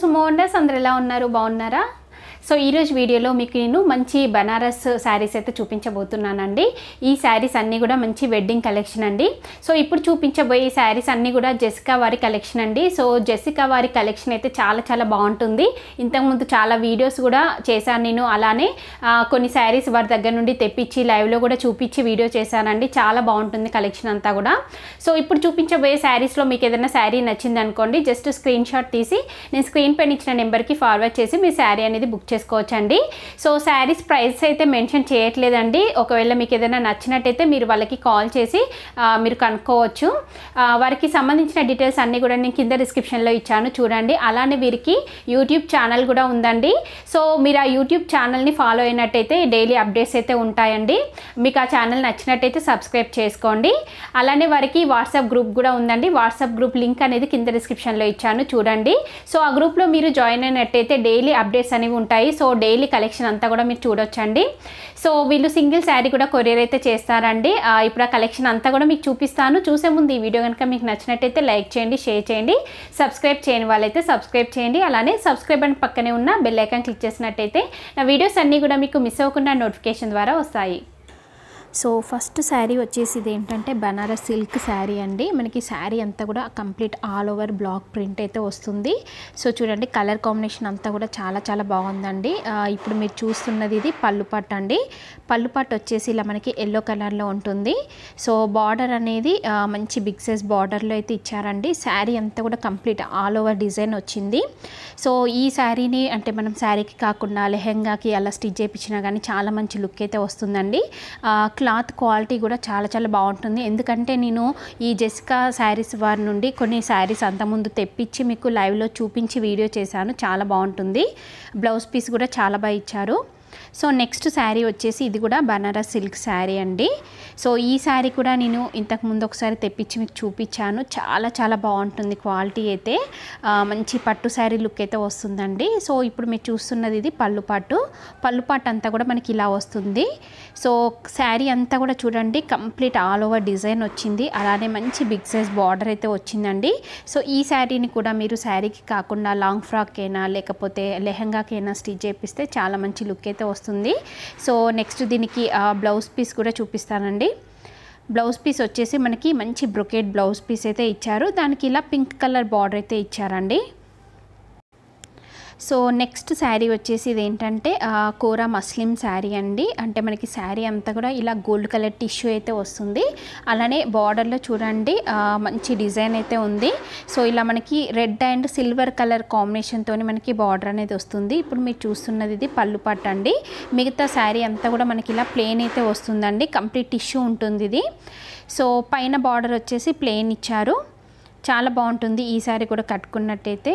Sumo wonders అందరు ఎలా ఉన్నారు బాగున్నారా సో ఈరోజు వీడియోలో మీకు నేను మంచి బనారస్ శారీస్ అయితే చూపించబోతున్నానండి ఈ శారీస్ అన్నీ కూడా మంచి వెడ్డింగ్ కలెక్షన్ అండి సో ఇప్పుడు చూపించబోయే శారీస్ అన్నీ కూడా జెసికా వారి కలెక్షన్ అండి సో జెసికా వారి కలెక్షన్ అయితే చాలా చాలా బాగుంటుంది ఇంతకుముందు చాలా వీడియోస్ కూడా చేశాను నేను అలానే కొన్ని శారీస్ వారి దగ్గర నుండి తెప్పించి లైవ్లో కూడా చూపించి వీడియో చేశానండి చాలా బాగుంటుంది కలెక్షన్ అంతా కూడా సో ఇప్పుడు చూపించబోయే శారీస్లో మీకు ఏదైనా శారీ నచ్చింది అనుకోండి జస్ట్ స్క్రీన్ షాట్ తీసి నేను స్క్రీన్ పైన ఇచ్చిన నెంబర్కి ఫార్వర్డ్ చేసి మీ శారీ అనేది బుక్ చేసుకోవచ్చండి సో శారీస్ ప్రైస్ అయితే మెన్షన్ చేయట్లేదండి ఒకవేళ మీకు ఏదైనా నచ్చినట్టయితే మీరు వాళ్ళకి కాల్ చేసి మీరు కనుక్కోవచ్చు వారికి సంబంధించిన డీటెయిల్స్ అన్నీ కూడా నేను కింద డిస్క్రిప్షన్లో ఇచ్చాను చూడండి అలానే వీరికి యూట్యూబ్ ఛానల్ కూడా ఉందండి సో మీరు ఆ యూట్యూబ్ ఛానల్ని ఫాలో అయినట్టయితే డైలీ అప్డేట్స్ అయితే ఉంటాయండి మీకు ఆ ఛానల్ నచ్చినట్టయితే సబ్స్క్రైబ్ చేసుకోండి అలానే వారికి వాట్సాప్ గ్రూప్ కూడా ఉందండి వాట్సాప్ గ్రూప్ లింక్ అనేది కింద డిస్క్రిప్షన్లో ఇచ్చాను చూడండి సో ఆ గ్రూప్లో మీరు జాయిన్ అయినట్టయితే డైలీ అప్డేట్స్ అనేవి ఉంటాయి ఉన్నాయి సో డైలీ కలెక్షన్ అంతా కూడా మీరు చూడొచ్చండి సో వీళ్ళు సింగిల్ శారీ కూడా కొరియర్ అయితే చేస్తారండి ఇప్పుడు ఆ కలెక్షన్ అంతా కూడా మీకు చూపిస్తాను చూసే ముందు ఈ వీడియో కనుక మీకు నచ్చినట్టయితే లైక్ చేయండి షేర్ చేయండి సబ్స్క్రైబ్ చేయని వాళ్ళైతే సబ్స్క్రైబ్ చేయండి అలానే సబ్స్క్రైబ్ అని పక్కనే ఉన్న బెల్ ఐకాన్ క్లిక్ చేసినట్టయితే నా వీడియోస్ అన్నీ కూడా మీకు మిస్ అవ్వకుండా నోటిఫికేషన్ ద్వారా వస్తాయి సో ఫస్ట్ శారీ వచ్చేసి ఇది ఏంటంటే బనారస్ సిల్క్ శారీ అండి మనకి శారీ అంతా కూడా complete all over black print అయితే వస్తుంది సో చూడండి కలర్ కాంబినేషన్ అంతా కూడా చాలా చాలా బాగుందండి ఇప్పుడు మీరు చూస్తున్నది ఇది పళ్ళుపాట్ అండి పళ్ళుపాట్ వచ్చేసి ఇలా మనకి ఎల్లో కలర్లో ఉంటుంది సో బార్డర్ అనేది మంచి బిగ్ సైజ్ బార్డర్లో అయితే ఇచ్చారండి శారీ అంతా కూడా కంప్లీట్ ఆల్ ఓవర్ డిజైన్ వచ్చింది సో ఈ శారీని అంటే మనం శారీకి కాకుండా లెహెంగాకి అలా స్టిచ్ చేయించినా కానీ చాలా మంచి లుక్ అయితే వస్తుందండి క్లాత్ క్వాలిటీ కూడా చాలా చాలా బాగుంటుంది ఎందుకంటే నేను ఈ జెసికా శారీస్ వారి నుండి కొన్ని శారీస్ అంతకుముందు తెప్పించి మీకు లైవ్లో చూపించి వీడియో చేశాను చాలా బాగుంటుంది బ్లౌజ్ పీస్ కూడా చాలా బాగా ఇచ్చారు సో నెక్స్ట్ శారీ వచ్చేసి ఇది కూడా బనారస్ సిల్క్ శారీ అండి సో ఈ శారీ కూడా నేను ఇంతకుముందు ఒకసారి తెప్పించి మీకు చూపించాను చాలా చాలా బాగుంటుంది క్వాలిటీ అయితే మంచి పట్టు శారీ లుక్ అయితే వస్తుందండి సో ఇప్పుడు మీరు చూస్తున్నది ఇది పళ్ళు పాటు పళ్ళు పాటు అంతా కూడా మనకి ఇలా వస్తుంది సో శారీ అంతా కూడా చూడండి కంప్లీట్ ఆల్ ఓవర్ డిజైన్ వచ్చింది అలానే మంచి బిగ్ సైజ్ బార్డర్ అయితే వచ్చిందండి సో ఈ శారీని కూడా మీరు శారీకి కాకుండా లాంగ్ ఫ్రాక్ అయినా లేకపోతే లెహంగాకైనా స్టిచ్ చేపిస్తే చాలా మంచి లుక్ అయితే వస్తుంది వస్తుంది సో నెక్స్ట్ దీనికి బ్లౌజ్ పీస్ కూడా చూపిస్తానండి బ్లౌజ్ పీస్ వచ్చేసి మనకి మంచి బ్రొకేట్ బ్లౌజ్ పీస్ అయితే ఇచ్చారు దానికి ఇలా పింక్ కలర్ బార్డర్ అయితే ఇచ్చారండి సో నెక్స్ట్ శారీ వచ్చేసి ఇది ఏంటంటే కూర మస్లిం శారీ అండి అంటే మనకి శారీ అంతా కూడా ఇలా గోల్డ్ కలర్ టిష్యూ అయితే వస్తుంది అలానే బార్డర్లో చూడండి మంచి డిజైన్ అయితే ఉంది సో ఇలా మనకి రెడ్ అండ్ సిల్వర్ కలర్ కాంబినేషన్తో మనకి బార్డర్ అనేది వస్తుంది ఇప్పుడు మీరు చూస్తున్నది ఇది పళ్ళు పట్టు అండి మిగతా శారీ అంతా కూడా మనకి ఇలా ప్లెయిన్ అయితే వస్తుందండి కంప్లీట్ టిష్యూ ఉంటుంది ఇది సో పైన బార్డర్ వచ్చేసి ప్లెయిన్ ఇచ్చారు చాలా బాగుంటుంది ఈ శారీ కూడా కట్టుకున్నట్టయితే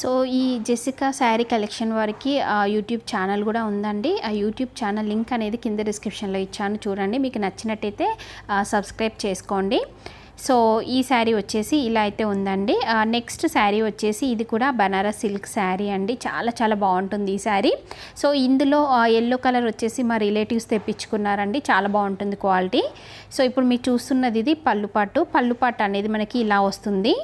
సో ఈ జెసికా శారీ కలెక్షన్ వారికి యూట్యూబ్ ఛానల్ కూడా ఉందండి ఆ యూట్యూబ్ ఛానల్ లింక్ అనేది కింద డిస్క్రిప్షన్లో ఇచ్చాను చూడండి మీకు నచ్చినట్టయితే సబ్స్క్రైబ్ చేసుకోండి సో ఈ శారీ వచ్చేసి ఇలా అయితే ఉందండి నెక్స్ట్ శారీ వచ్చేసి ఇది కూడా బనారస్ సిల్క్ శారీ అండి చాలా చాలా బాగుంటుంది ఈ శారీ సో ఇందులో ఎల్లో కలర్ వచ్చేసి మా రిలేటివ్స్ తెప్పించుకున్నారండి చాలా బాగుంటుంది క్వాలిటీ సో ఇప్పుడు మీరు చూస్తున్నది ఇది పళ్ళుపాటు పళ్ళుపాటు అనేది మనకి ఇలా వస్తుంది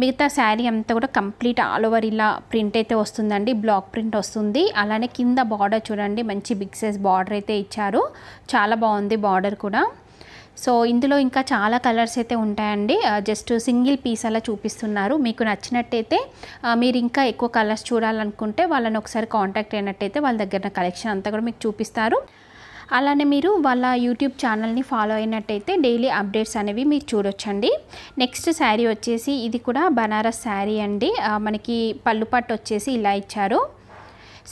మిగతా శారీ అంతా కూడా కంప్లీట్ ఆల్ ఓవర్ ఇలా ప్రింట్ అయితే వస్తుందండి బ్లాక్ ప్రింట్ వస్తుంది అలానే కింద బార్డర్ చూడండి మంచి బిగ్ సైజ్ బార్డర్ అయితే ఇచ్చారు చాలా బాగుంది బార్డర్ కూడా సో ఇందులో ఇంకా చాలా కలర్స్ అయితే ఉంటాయండి జస్ట్ సింగిల్ పీస్ అలా చూపిస్తున్నారు మీకు నచ్చినట్టయితే మీరు ఇంకా ఎక్కువ కలర్స్ చూడాలనుకుంటే వాళ్ళని ఒకసారి కాంటాక్ట్ అయినట్టయితే వాళ్ళ దగ్గర కలెక్షన్ అంతా కూడా మీకు చూపిస్తారు అలానే మీరు వాళ్ళ యూట్యూబ్ ఛానల్ని ఫాలో అయినట్టయితే డైలీ అప్డేట్స్ అనేవి మీరు చూడొచ్చండి నెక్స్ట్ శారీ వచ్చేసి ఇది కూడా బనారస్ శారీ అండి మనకి పళ్ళుపట్టు వచ్చేసి ఇలా ఇచ్చారు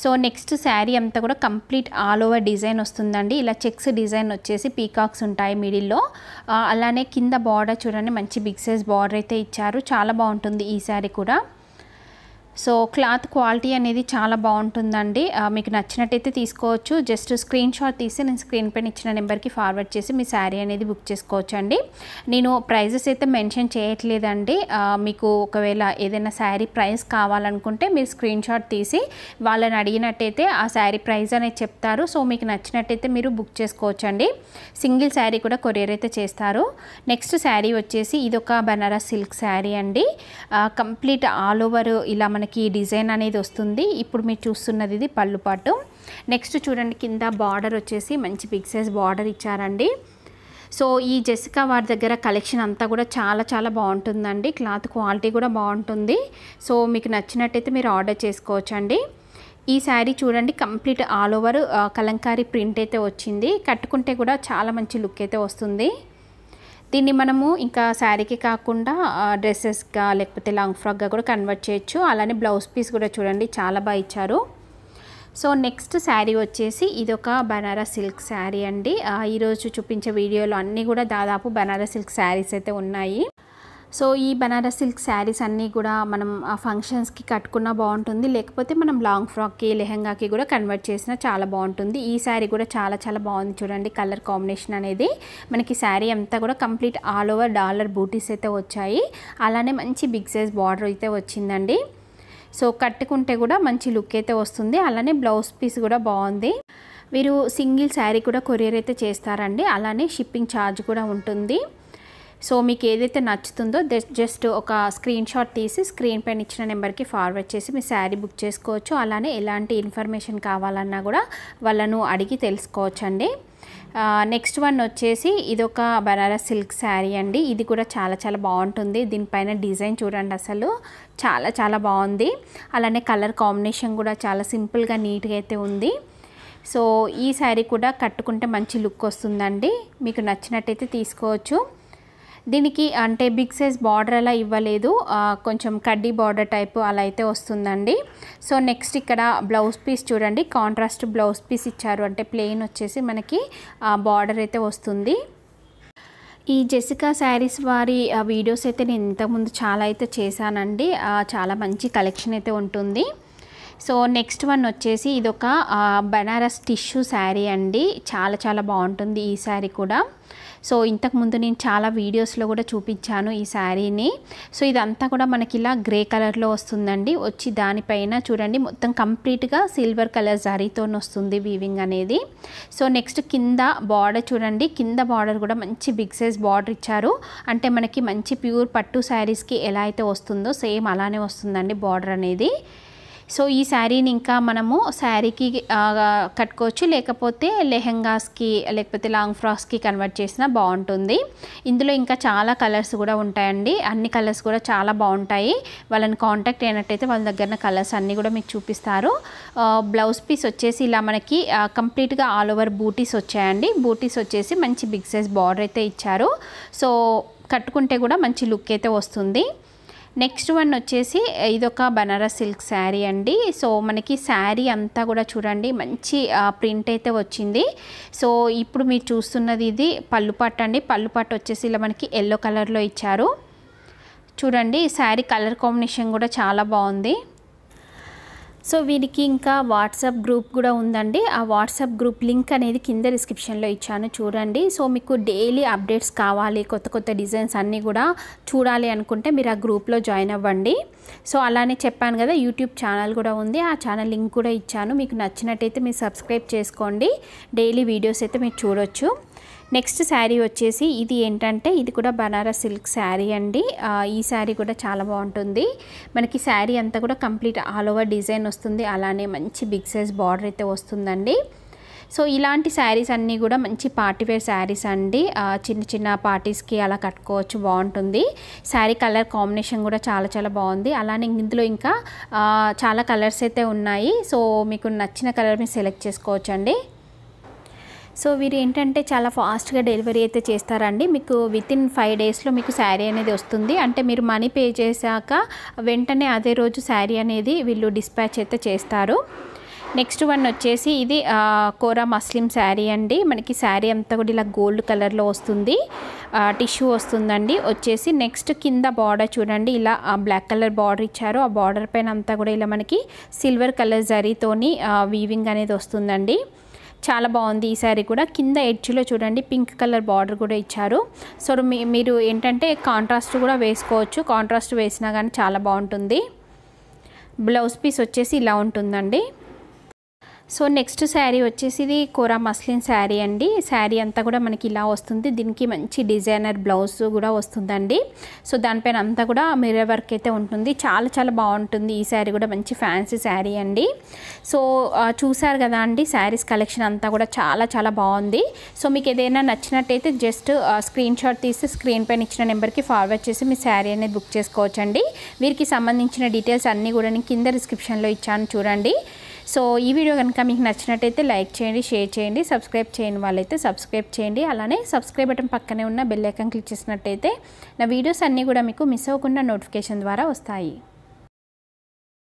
సో నెక్స్ట్ శారీ అంతా కూడా కంప్లీట్ ఆల్ ఓవర్ డిజైన్ వస్తుందండి ఇలా చెక్స్ డిజైన్ వచ్చేసి పీకాక్స్ ఉంటాయి మిడిల్లో అలానే కింద బార్డర్ చూడండి మంచి బిగ్ సైజ్ బార్డర్ అయితే ఇచ్చారు చాలా బాగుంటుంది ఈ శారీ కూడా సో క్లాత్ క్వాలిటీ అనేది చాలా బాగుంటుందండి మీకు నచ్చినట్టయితే తీసుకోవచ్చు జస్ట్ స్క్రీన్ షాట్ తీసి నేను స్క్రీన్ పైన ఇచ్చిన నెంబర్కి ఫార్వర్డ్ చేసి మీ శారీ అనేది బుక్ చేసుకోవచ్చు అండి నేను ప్రైజెస్ అయితే మెన్షన్ చేయట్లేదండి మీకు ఒకవేళ ఏదైనా శారీ ప్రైస్ కావాలనుకుంటే మీరు స్క్రీన్ షాట్ తీసి వాళ్ళని అడిగినట్టయితే ఆ శారీ ప్రైస్ అనేది చెప్తారు సో మీకు నచ్చినట్టయితే మీరు బుక్ చేసుకోవచ్చండి సింగిల్ శారీ కూడా కొరియర్ అయితే చేస్తారు నెక్స్ట్ శారీ వచ్చేసి ఇది ఒక బనారస్ సిల్క్ శారీ అండి కంప్లీట్ ఆల్ ఓవర్ ఇలా మనకి మనకి డిజైన్ అనేది వస్తుంది ఇప్పుడు మీరు చూస్తున్నది ఇది పళ్ళు పాటు నెక్స్ట్ చూడండి కింద బార్డర్ వచ్చేసి మంచి బిగ్ సైజ్ బార్డర్ ఇచ్చారండి సో ఈ జెసికా వారి దగ్గర కలెక్షన్ అంతా కూడా చాలా చాలా బాగుంటుందండి క్లాత్ క్వాలిటీ కూడా బాగుంటుంది సో మీకు నచ్చినట్టయితే మీరు ఆర్డర్ చేసుకోవచ్చండి ఈ శారీ చూడండి complete all over kalamkari print అయితే వచ్చింది కట్టుకుంటే కూడా చాలా మంచి లుక్ అయితే వస్తుంది దీన్ని మనము ఇంకా శారీకి కాకుండా డ్రెస్సెస్గా లేకపోతే లాంగ్ ఫ్రాక్గా కూడా కన్వర్ట్ చేయొచ్చు అలానే బ్లౌజ్ పీస్ కూడా చూడండి చాలా బాగా ఇచ్చారు సో నెక్స్ట్ శారీ వచ్చేసి ఇది ఒక బనారస్ సిల్క్ శారీ అండి ఈరోజు చూపించే వీడియోలో అన్నీ కూడా దాదాపు బనారస్ సిల్క్ శారీస్ అయితే ఉన్నాయి సో ఈ బనారస్ సిల్క్ శారీస్ అన్నీ కూడా మనం ఆ ఫంక్షన్స్కి కట్టుకున్నా బాగుంటుంది లేకపోతే మనం లాంగ్ ఫ్రాక్కి లెహంగాకి కూడా కన్వర్ట్ చేసినా చాలా బాగుంటుంది ఈ శారీ కూడా చాలా చాలా బాగుంది చూడండి కలర్ కాంబినేషన్ అనేది మనకి శారీ అంతా కూడా కంప్లీట్ ఆల్ ఓవర్ డాలర్ బూటీస్ అయితే వచ్చాయి అలానే మంచి బిగ్ సైజ్ బార్డర్ అయితే వచ్చిందండి సో కట్టుకుంటే కూడా మంచి లుక్ అయితే వస్తుంది అలానే బ్లౌజ్ పీస్ కూడా బాగుంది వీరు సింగిల్ శారీ కూడా కొరియర్ అయితే చేస్తారండి అలానే షిప్పింగ్ ఛార్జ్ కూడా ఉంటుంది సో మీకు ఏదైతే నచ్చుతుందో జస్ట్ ఒక స్క్రీన్ షాట్ తీసి స్క్రీన్ పైన ఇచ్చిన నెంబర్కి ఫార్వర్డ్ చేసి మీ శారీ బుక్ చేసుకోవచ్చు అలానే ఎలాంటి ఇన్ఫర్మేషన్ కావాలన్నా కూడా వాళ్ళను అడిగి తెలుసుకోవచ్చు అండి నెక్స్ట్ వన్ వచ్చేసి ఇది ఒక బనారస్ సిల్క్ శారీ అండి ఇది కూడా చాలా చాలా బాగుంటుంది దీనిపైన డిజైన్ చూడండి అసలు చాలా చాలా బాగుంది అలానే కలర్ కాంబినేషన్ కూడా చాలా సింపుల్గా నీట్గా అయితే ఉంది సో ఈ శారీ కూడా కట్టుకుంటే మంచి లుక్ వస్తుందండి మీకు నచ్చినట్టయితే తీసుకోవచ్చు దీనికి అంటే బిగ్ సైజ్ బార్డర్ అలా ఇవ్వలేదు కొంచెం కడ్డీ బార్డర్ టైప్ అలా అయితే వస్తుందండి సో నెక్స్ట్ ఇక్కడ బ్లౌజ్ పీస్ చూడండి కాంట్రాస్ట్ బ్లౌజ్ పీస్ ఇచ్చారు అంటే ప్లెయిన్ వచ్చేసి మనకి బార్డర్ అయితే వస్తుంది ఈ జెసికా శారీస్ వారి వీడియోస్ అయితే నేను ఇంతకుముందు చాలా అయితే చేశానండి చాలా మంచి కలెక్షన్ అయితే ఉంటుంది సో నెక్స్ట్ వన్ వచ్చేసి ఇదొక బనారస్ టిష్యూ శారీ అండి చాలా చాలా బాగుంటుంది ఈ శారీ కూడా సో ఇంతకుముందు నేను చాలా వీడియోస్లో కూడా చూపించాను ఈ శారీని సో ఇదంతా కూడా మనకి ఇలా గ్రే కలర్లో వస్తుందండి వచ్చి దానిపైన చూడండి మొత్తం కంప్లీట్గా సిల్వర్ కలర్ జరీతో వస్తుంది వీవింగ్ అనేది సో నెక్స్ట్ కింద బార్డర్ చూడండి కింద బార్డర్ కూడా మంచి బిగ్ సైజ్ బార్డర్ ఇచ్చారు అంటే మనకి మంచి ప్యూర్ పట్టు శారీస్కి ఎలా అయితే వస్తుందో సేమ్ అలానే వస్తుందండి బార్డర్ అనేది సో ఈ శారీని ఇంకా మనము శారీకి కట్టుకోవచ్చు లేకపోతే లెహెంగాస్కి లేకపోతే లాంగ్ ఫ్రాక్స్కి కన్వర్ట్ చేసినా బాగుంటుంది ఇందులో ఇంకా చాలా కలర్స్ కూడా ఉంటాయండి అన్ని కలర్స్ కూడా చాలా బాగుంటాయి వాళ్ళని కాంటాక్ట్ అయినట్టయితే వాళ్ళ దగ్గర కలర్స్ అన్నీ కూడా మీకు చూపిస్తారు బ్లౌజ్ పీస్ వచ్చేసి ఇలా మనకి కంప్లీట్గా ఆల్ ఓవర్ బూటీస్ వచ్చాయండి బూటీస్ వచ్చేసి మంచి బిగ్ సైజ్ బార్డర్ అయితే ఇచ్చారు సో కట్టుకుంటే కూడా మంచి లుక్ అయితే వస్తుంది నెక్స్ట్ వన్ వచ్చేసి ఇదొక బనారస్ సిల్క్ శారీ అండి సో మనకి శారీ అంతా కూడా చూడండి మంచి ప్రింట్ అయితే వచ్చింది సో ఇప్పుడు మీరు చూస్తున్నది ఇది పళ్ళుపట్టు అండి పళ్ళుపట్టు వచ్చేసి ఇలా మనకి ఎల్లో కలర్లో ఇచ్చారు చూడండి శారీ కలర్ కాంబినేషన్ కూడా చాలా బాగుంది సో వీరికి ఇంకా వాట్సాప్ గ్రూప్ కూడా ఉందండి ఆ వాట్సాప్ గ్రూప్ లింక్ అనేది కింద డిస్క్రిప్షన్లో ఇచ్చాను చూడండి సో మీకు డైలీ అప్డేట్స్ కావాలి కొత్త కొత్త డిజైన్స్ అన్నీ కూడా చూడాలి అనుకుంటే మీరు ఆ గ్రూప్లో జాయిన్ అవ్వండి సో అలానే చెప్పాను కదా యూట్యూబ్ ఛానల్ కూడా ఉంది ఆ ఛానల్ లింక్ కూడా ఇచ్చాను మీకు నచ్చినట్టయితే మీరు సబ్స్క్రైబ్ చేసుకోండి డైలీ వీడియోస్ అయితే మీరు చూడొచ్చు నెక్స్ట్ శారీ వచ్చేసి ఇది ఏంటంటే ఇది కూడా బనారస్ సిల్క్ శారీ అండి ఈ శారీ కూడా చాలా బాగుంటుంది మనకి శారీ అంతా కూడా కంప్లీట్ ఆల్ ఓవర్ డిజైన్ వస్తుంది అలానే మంచి బిగ్ సైజ్ బార్డర్ అయితే వస్తుందండి సో ఇలాంటి శారీస్ అన్నీ కూడా మంచి పార్టీవేర్ శారీస్ అండి చిన్న చిన్న పార్టీస్కి అలా కట్టుకోవచ్చు బాగుంటుంది శారీ కలర్ కాంబినేషన్ కూడా చాలా చాలా బాగుంది అలానే ఇందులో ఇంకా చాలా కలర్స్ అయితే ఉన్నాయి సో మీకు నచ్చిన కలర్ మీరు సెలెక్ట్ చేసుకోవచ్చు అండి సో వీరు ఏంటంటే చాలా ఫాస్ట్గా డెలివరీ అయితే చేస్తారండి మీకు విత్ ఇన్ ఫైవ్ డేస్లో మీకు శారీ అనేది వస్తుంది అంటే మీరు మనీ పే చేశాక వెంటనే అదే రోజు శారీ అనేది వీళ్ళు డిస్పాచ్ అయితే చేస్తారు నెక్స్ట్ వన్ వచ్చేసి ఇది కోరా మస్లిం శారీ అండి మనకి శారీ అంతా కూడా ఇలా గోల్డ్ కలర్లో వస్తుంది టిష్యూ వస్తుందండి వచ్చేసి నెక్స్ట్ కింద బార్డర్ చూడండి ఇలా బ్లాక్ కలర్ బార్డర్ ఇచ్చారు ఆ బార్డర్ పైన అంతా కూడా ఇలా మనకి సిల్వర్ కలర్ జరీతోని వీవింగ్ అనేది వస్తుందండి చాలా బాగుంది ఈ శారీ కూడా కింద ఎడ్జ్లో చూడండి పింక్ కలర్ బార్డర్ కూడా ఇచ్చారు సో మీరు ఏంటంటే కాంట్రాస్ట్ కూడా వేసుకోవచ్చు కాంట్రాస్ట్ వేసినా కానీ చాలా బాగుంటుంది బ్లౌజ్ పీస్ వచ్చేసి ఇలా ఉంటుందండి సో నెక్స్ట్ శారీ వచ్చేసి ఇది కోరా మస్లిన్ శారీ అండి శారీ అంతా కూడా మనకి ఇలా వస్తుంది దీనికి మంచి డిజైనర్ బ్లౌజ్ కూడా వస్తుందండి సో దానిపైన అంతా కూడా మిర్రర్ వర్క్ అయితే ఉంటుంది చాలా చాలా బాగుంటుంది ఈ శారీ కూడా మంచి ఫ్యాన్సీ శారీ అండి సో చూసారు కదా అండి శారీస్ కలెక్షన్ అంతా కూడా చాలా చాలా బాగుంది సో మీకు ఏదైనా నచ్చినట్టయితే జస్ట్ స్క్రీన్ షాట్ తీసి స్క్రీన్ పైన ఇచ్చిన నెంబర్కి ఫార్వర్డ్ చేసి మీ శారీ అనేది బుక్ చేసుకోవచ్చండి వీరికి సంబంధించిన డీటెయిల్స్ అన్నీ కూడా నేను కింద డిస్క్రిప్షన్లో ఇచ్చాను చూడండి సో ఈ వీడియో కనుక మీకు నచ్చినట్టయితే లైక్ చేయండి షేర్ చేయండి సబ్స్క్రైబ్ చేయని వాళ్ళైతే సబ్స్క్రైబ్ చేయండి అలానే సబ్స్క్రైబ్ బటన్ పక్కనే ఉన్న బెల్లైకన్ క్లిక్ చేసినట్టయితే నా వీడియోస్ అన్నీ కూడా మీకు మిస్ అవ్వకుండా నోటిఫికేషన్ ద్వారా వస్తాయి